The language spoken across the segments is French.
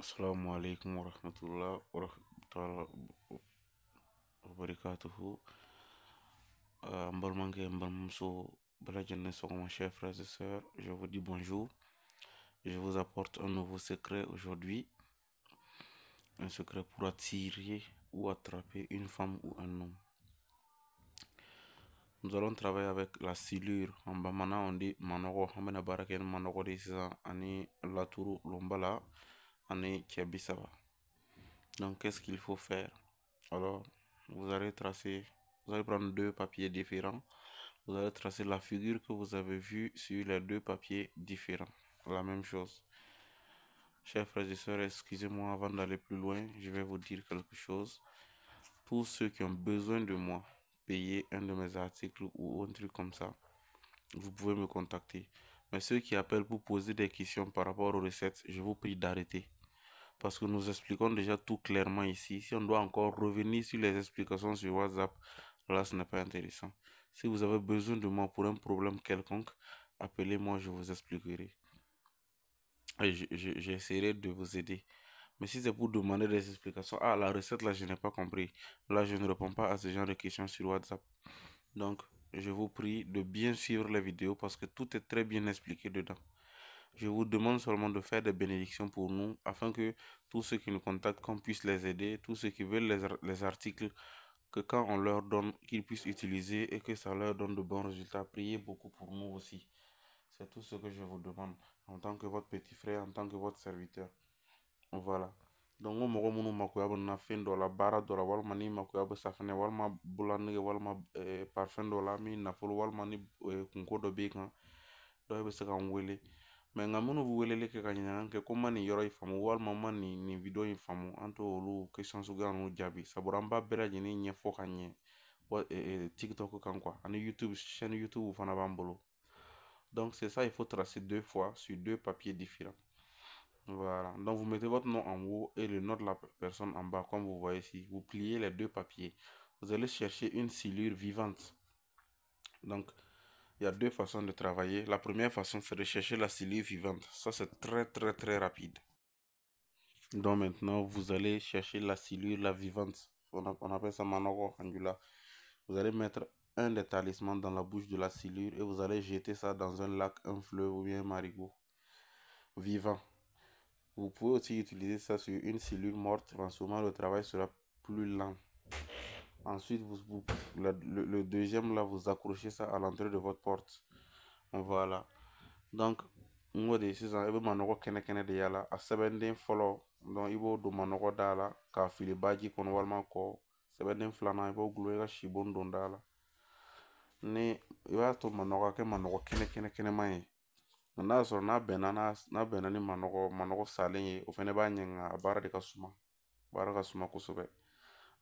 Assalamu alaikum warahmatullah wabarakatuhu chers frères et sœurs, je vous dis bonjour. Je vous apporte un nouveau secret aujourd'hui. Un secret pour attirer ou attraper une femme ou un homme. Nous allons travailler avec la silure. En bamana, on dit manoro. hamena baraken manoro de sisan ani laturu lombala qui habite ça va Donc, qu'est-ce qu'il faut faire Alors, vous allez tracer, vous allez prendre deux papiers différents. Vous allez tracer la figure que vous avez vue sur les deux papiers différents. La même chose. Chers frères et sœurs, excusez-moi avant d'aller plus loin, je vais vous dire quelque chose. Pour ceux qui ont besoin de moi, payer un de mes articles ou un truc comme ça, vous pouvez me contacter. Mais ceux qui appellent pour poser des questions par rapport aux recettes, je vous prie d'arrêter parce que nous expliquons déjà tout clairement ici. Si on doit encore revenir sur les explications sur WhatsApp, là, ce n'est pas intéressant. Si vous avez besoin de moi pour un problème quelconque, appelez-moi, je vous expliquerai. Et j'essaierai de vous aider. Mais si c'est pour demander des explications, ah, la recette, là, je n'ai pas compris. Là, je ne réponds pas à ce genre de questions sur WhatsApp. Donc, je vous prie de bien suivre la vidéo parce que tout est très bien expliqué dedans. Je vous demande seulement de faire des bénédictions pour nous, afin que tous ceux qui nous contactent, qu'on puisse les aider, tous ceux qui veulent les, articles, que quand on leur donne, qu'ils puissent utiliser et que ça leur donne de bons résultats. Priez beaucoup pour nous aussi. C'est tout ce que je vous demande en tant que votre petit frère, en tant que votre serviteur. Voilà. donc mɔgɔ minnu makoya bɛ nafɛn dɔ la baara nous la walima ni makoya bɛ safinɛ walima bulanege walima eh, parfɛn dɔ la min nafolo walima ni eh, kunko dɔ b'i kan dɔw bɛ se ka n wele mais nka minnu bɛ weleli kɛ ka ɲininkali kɛ ko n ma nin yɔrɔ in video in faamu an tɛ olu question suguya ninnu jaabi sabula an b'a bɛɛ wa e, e, tiktok kan kuwa ani youtube chaine youtube fana b'an bolo donc c'est ça il faut tracer deux fois sur deux papiers différents voilà donc vous mettez votre nom en haut et le nom de la personne en bas comme vous voyez ici vous pliez les deux papiers vous allez chercher une cellule vivante donc il y a deux façons de travailler. La première façon, c'est de chercher la cellule vivante. Ça, c'est très, très, très rapide. Donc maintenant, vous allez chercher la cellule la vivante. On, appelle ça Manoro angula. Vous allez mettre un des talismans dans la bouche de la cellule et vous allez jeter ça dans un lac, un fleuve ou bien un marigot vivant. Vous pouvez aussi utiliser ça sur une cellule morte. moment, le travail sera plus lent. Ensuite, vous, vous la, le, le, deuxième, là, vous accrochez ça à l'entrée de votre porte. Voilà. Donc, n de sisan i be manɔgɔ kɛnɛ kɛnɛ de y'a la a sɛbɛnden fɔlɔ donc i b'o don manɔgɔ da la k'a fili baji kɔnɔ walima kɔ sɛbɛnden filanan i b'o gulo i ka sibon don da la ni i b'a to manɔgɔ kɛ manɔgɔ kɛnɛ kɛnɛ kɛnɛma ye n'a sɔrɔ n'a bɛnna n'a bɛnna ni manɔgɔ manɔgɔ salen ye o fɛnɛ b'a ɲɛŋa a baara de ka suma baara ka suma kosɛbɛ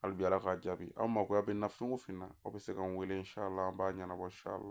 hali bi ala k'a jaabi aw magoya bɛ na fɛn o fɛn na aw bɛ se k'an wele insala an b'a ɲɛnabɔ insala